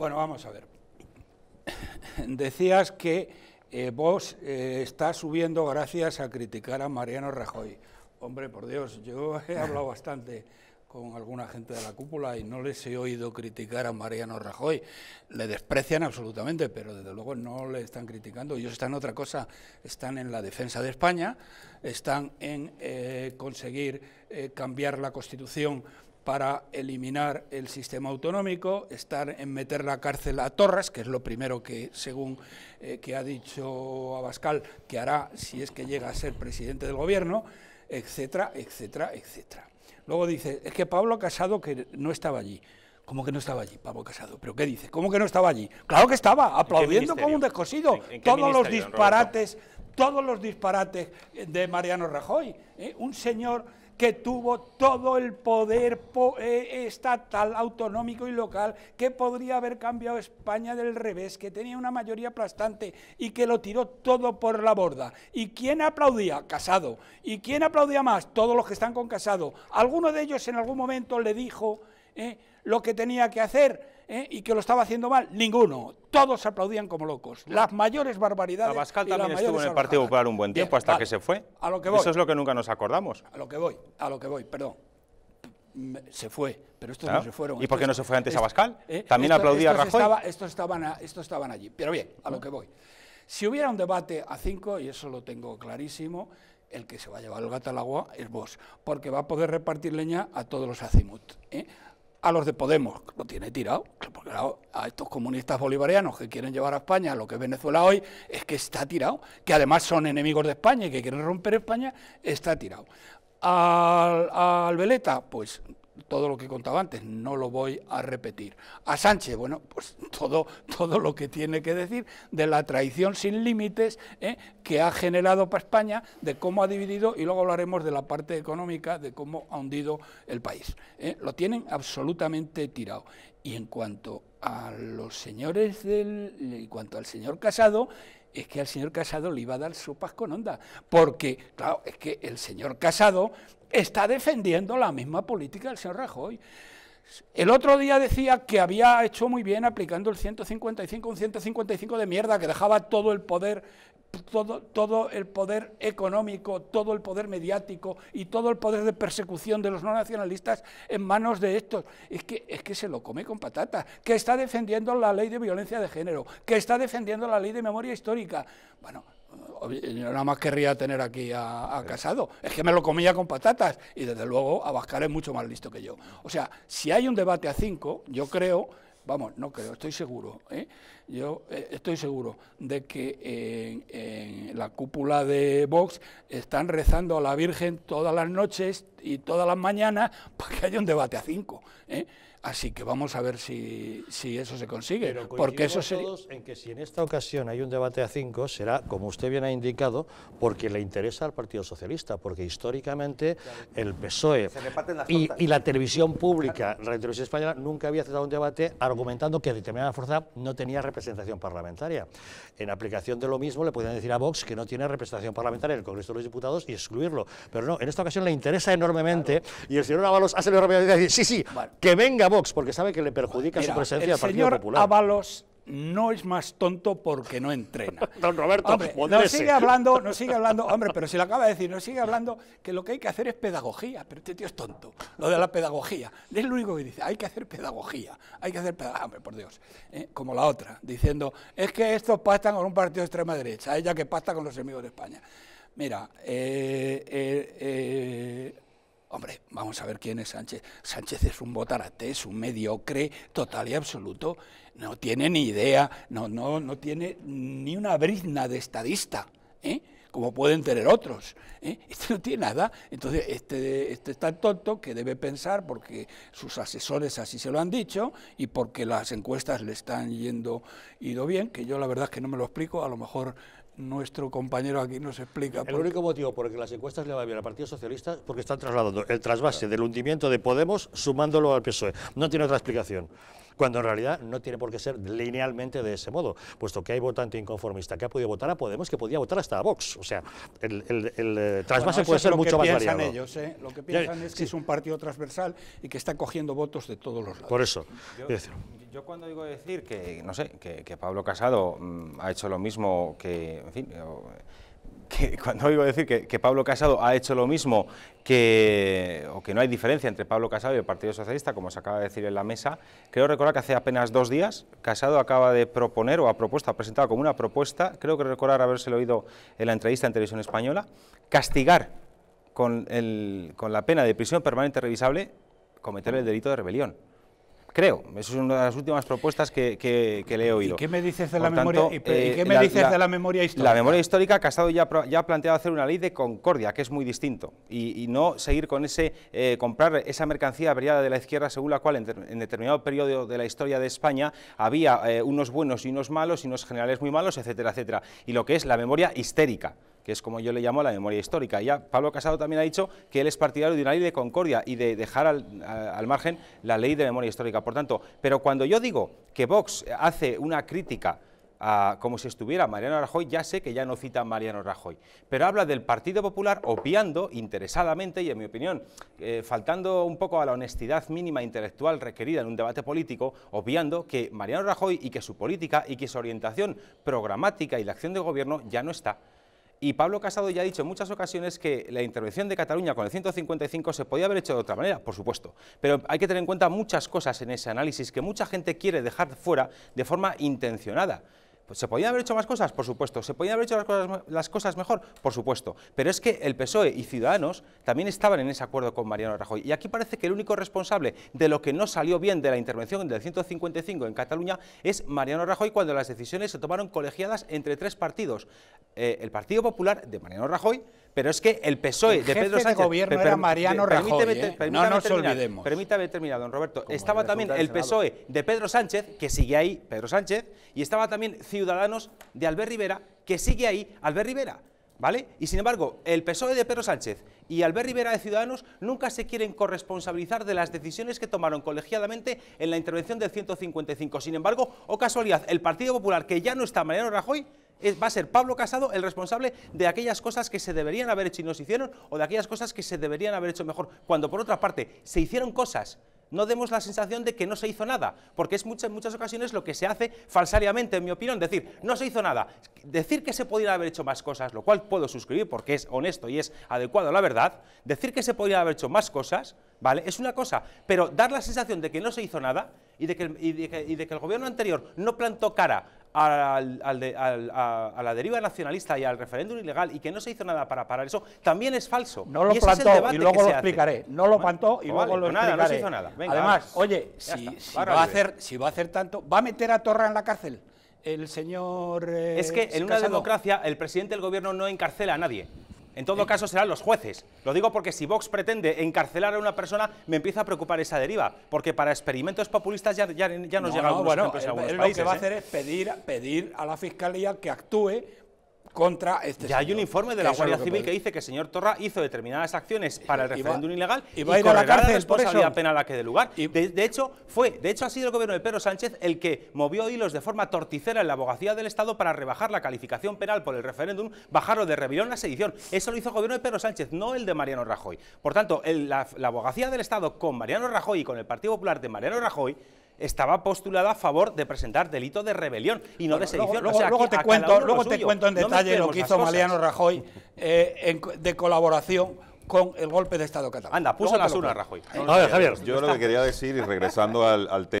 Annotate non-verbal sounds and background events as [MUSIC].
Bueno, vamos a ver. Decías que eh, vos eh, estás subiendo gracias a criticar a Mariano Rajoy. Hombre, por Dios, yo he hablado [LAUGHS] bastante con alguna gente de la cúpula y no les he oído criticar a Mariano Rajoy. Le desprecian absolutamente, pero desde luego no le están criticando. Ellos están en otra cosa, están en la defensa de España, están en eh, conseguir cambiar la Constitución para eliminar el sistema autonómico, estar en meter la cárcel a Torres, que es lo primero que, según eh, que ha dicho Abascal, que hará si es que llega a ser presidente del gobierno, etcétera, etcétera, etcétera. Luego dice, es que Pablo Casado que no estaba allí. ¿Cómo que no estaba allí, Pablo Casado? ¿Pero qué dice? ¿Cómo que no estaba allí? Claro que estaba, aplaudiendo como un descosido. todos los disparates, todos los disparates de Mariano Rajoy. ¿eh? Un señor que tuvo todo el poder eh, estatal, autonómico y local, que podría haber cambiado España del revés, que tenía una mayoría aplastante y que lo tiró todo por la borda. ¿Y quién aplaudía? Casado. ¿Y quién aplaudía más? Todos los que están con Casado. Alguno de ellos en algún momento le dijo eh, lo que tenía que hacer ¿eh? y que lo estaba haciendo mal, ninguno. Todos aplaudían como locos. Las mayores barbaridades. Abascal también estuvo en el Partido Popular un buen tiempo hasta que se fue. Eso es lo que nunca nos acordamos. A lo que voy, a lo que voy, perdón mm, se fue, pero estos no se fueron. ¿Y por qué no se fue antes Abascal? ¿eh? También aplaudía a Rajoy. estos, estaban estos estaban allí. Pero bien, a lo que voy. Si hubiera un debate a cinco, y eso lo tengo clarísimo, el que se va a llevar el gato al agua es vos, porque va a poder repartir leña a todos los azimut. ¿eh? a los de Podemos, lo tiene tirado, porque a estos comunistas bolivarianos que quieren llevar a España lo que es Venezuela hoy, es que está tirado, que además son enemigos de España y que quieren romper España, está tirado. Al, al pues todo lo que contaba antes, no lo voy a repetir. A Sánchez, bueno, pues [LAUGHS] todo, todo lo que tiene que decir de la traición sin límites ¿eh? que ha generado para España, de cómo ha dividido, y luego hablaremos de la parte económica, de cómo ha hundido el país. ¿eh? Lo tienen absolutamente tirado. Y en cuanto a los señores del... en cuanto al señor Casado, es que al señor Casado le iba a dar su paz con onda, porque, claro, es que el señor Casado está defendiendo la misma política del señor Rajoy. El otro día decía que había hecho muy bien aplicando el 155, un 155 de mierda que dejaba todo el poder, todo, todo el poder económico, todo el poder mediático y todo el poder de persecución de los no nacionalistas en manos de estos. Es que, es que se lo come con patata. que está defendiendo la ley de violencia de género, que está defendiendo la ley de memoria histórica. Bueno, yo nada más querría tener aquí a, Casado. Es que me lo comía con patatas y desde luego Abascal es mucho más listo que yo. O sea, si hay un debate a cinco, yo creo, vamos, no creo, estoy seguro, ¿eh? yo eh, estoy seguro de que en, la cúpula de Vox están rezando a la Virgen todas las noches, y todas las mañanas [LAUGHS] para que haya un debate a cinco. ¿eh? Así que vamos a ver si, si eso se consigue. porque eso sería... en que si en esta ocasión hay un debate a cinco, será, como usted bien ha indicado, porque le interesa al Partido Socialista, porque históricamente el PSOE y, la televisión pública, la televisión española, nunca había aceptado un debate argumentando que determinada fuerza no tenía representación parlamentaria. En aplicación de lo mismo, le pueden decir a Vox que no tiene representación parlamentaria en el Congreso de los Diputados y excluirlo. Pero no, en esta ocasión le interesa enormemente enormemente y el señor Ábalos hace salido rápido y dice, sí, sí, que venga Vox, porque sabe que le perjudica su presencia al Partido Popular. El señor Ábalos no es más tonto porque no entrena. [LAUGHS] Don Roberto, no sigue hablando, no sigue hablando, hombre, pero se lo acaba de decir, no sigue hablando que lo que hay que hacer es pedagogía, pero este tío es tonto, lo de la pedagogía. Es lo único que dice, hay que hacer pedagogía, hay que hacer pedagogía, ah, hombre, por Dios, eh, como la otra, diciendo, es que estos pactan con un partido de extrema derecha, ella que pacta con los enemigos de España. Mira, eh, eh, eh Hombre, vamos a ver quién es Sánchez. Sánchez es un botarate, es un mediocre total y absoluto. No tiene ni idea, no, no, no tiene ni una brizna de estadista, ¿eh? como pueden tener otros. ¿eh? [LAUGHS] Este no tiene nada. Entonces, este, este es tan tonto que debe pensar porque sus asesores así se lo han dicho y porque las encuestas le están yendo ido bien, que yo la verdad es que no me lo explico, a lo mejor nuestro compañero aquí nos explica. El único motivo por el que las encuestas le va bien al Partido Socialista es porque están trasladando el trasvase del hundimiento de Podemos sumándolo al PSOE. No tiene otra explicación cuando en realidad no tiene por qué ser linealmente de ese modo, puesto que hay votante inconformista que ha podido votar a Podemos, que podía votar hasta a Vox. O sea, el, el, eh, trasvase puede ser mucho más variado. Ellos, ¿eh? Lo que piensan es que es un partido transversal y que está cogiendo votos de todos los lados. Por eso. Yo, cuando digo decir que, no sé, que, Pablo Casado mm, ha hecho lo mismo que, en fin, cuando oigo decir que, Pablo Casado ha hecho lo mismo que, o que no hay diferencia entre Pablo Casado y el Partido Socialista, como se acaba de decir en la mesa, creo recordar que hace apenas dos días Casado acaba de proponer o ha propuesto, ha presentado como una propuesta, creo que recordar habérselo oído en la entrevista en Televisión Española, castigar con la pena de prisión permanente revisable cometer el delito de rebelión creo. Esa es una de las últimas propuestas que, le he oído. ¿Y qué me dices de, la, memoria, memoria histórica? La memoria histórica, ya, ya ha planteado hacer una ley de concordia, que es muy distinto, y, no seguir con ese, eh, comprar esa mercancía variada de la izquierda, según la cual en, determinado periodo de la historia de España había eh, unos buenos y unos malos, y unos generales muy malos, etcétera, etcétera. Y lo que es la memoria histérica que es como yo le llamo la memoria histórica. Ya Pablo Casado también ha dicho que él es partidario de una ley de concordia y de dejar al, margen la ley de memoria histórica. Por tanto, pero cuando yo digo que Vox hace una crítica a, como si estuviera Mariano Rajoy, ya sé que ya no cita a Mariano Rajoy, pero habla del Partido Popular obviando interesadamente y, en mi opinión, eh, faltando un poco a la honestidad mínima intelectual requerida en un debate político, obviando que Mariano Rajoy y que su política y que su orientación programática y la acción de gobierno ya no está. Y Pablo Casado ya ha dicho en muchas ocasiones que la intervención de Cataluña con el 155 se podía haber hecho de otra manera, por supuesto. Pero hay que tener en cuenta muchas cosas en ese análisis que mucha gente quiere dejar fuera de forma intencionada. Pues, ¿Se podían haber hecho más cosas? Por supuesto. ¿Se podían haber hecho las cosas, mejor? Por supuesto. Pero es que el PSOE y Ciudadanos también estaban en ese acuerdo con Mariano Rajoy. Y aquí parece que el único responsable de lo que no salió bien de la intervención del 155 en Cataluña es Mariano Rajoy cuando las decisiones se tomaron colegiadas entre tres partidos. Eh, el Partido Popular de Mariano Rajoy, pero es que el PSOE de Pedro Sánchez... era Mariano Rajoy, ¿eh? no nos olvidemos. Permítame terminar, don Roberto. estaba también el PSOE de Pedro Sánchez, que sigue ahí Pedro Sánchez, y estaba también Ciudadanos ciudadanos de Albert Rivera, que sigue ahí Albert Rivera. ¿Vale? Y sin embargo, el PSOE de Pedro Sánchez y Albert Rivera de Ciudadanos nunca se quieren corresponsabilizar de las decisiones que tomaron colegiadamente en la intervención del 155. Sin embargo, o casualidad, el Partido Popular, que ya no está Mariano Rajoy, va a ser Pablo Casado el responsable de aquellas cosas que se deberían haber hecho y no se hicieron, o de aquellas cosas que se deberían haber hecho mejor, cuando por otra parte se hicieron cosas no demos la sensación de que no se hizo nada, porque es en muchas ocasiones lo que se hace falsariamente, en mi opinión, decir, no se hizo nada. Decir que se podrían haber hecho más cosas, lo cual puedo suscribir porque es honesto y es adecuado a la verdad, decir que se podrían haber hecho más cosas, ¿vale? Es una cosa, pero dar la sensación de que no se hizo nada de que, y de que el gobierno anterior no plantó cara a, la deriva nacionalista y al referéndum ilegal y que no se hizo nada para parar eso, también es falso. No lo plantó y luego lo explicaré. No lo plantó y pues luego lo pues explicaré. hizo nada. Además, oye, si, va a hacer, si va a hacer tanto, ¿va a meter a Torra en la cárcel? El señor... es que en eh, una democracia el presidente del gobierno no encarcela a nadie. En todo caso serán los jueces. Lo digo porque si Vox pretende encarcelar a una persona, me empieza a preocupar esa deriva, porque para experimentos populistas ya, nos llega no, bueno, algunos Lo que va a hacer ¿eh? es pedir, pedir a la Fiscalía que actúe contra este hay un informe de la Guardia Civil que, dice que el señor Torra hizo determinadas acciones para el referéndum ilegal y, va la, cárcel, responsabilidad penal a que dé lugar. de, hecho, fue, de hecho, ha sido el gobierno de Pedro Sánchez el que movió hilos de forma torticera en la abogacía del Estado para rebajar la calificación penal por el referéndum, bajarlo de rebelión a sedición. Eso lo hizo el gobierno de Pedro Sánchez, no el de Mariano Rajoy. Por tanto, la, la abogacía del Estado con Mariano Rajoy y con el Partido Popular de Mariano Rajoy estaba postulada a favor de presentar delito de rebelión y no de sedición. Luego, te, cuento, luego te cuento en detalle lo que hizo Mariano Rajoy eh, de colaboración con el golpe de Estado catalán. Anda, puso las unas, Rajoy. Javier. Yo lo que quería decir, y regresando al tema...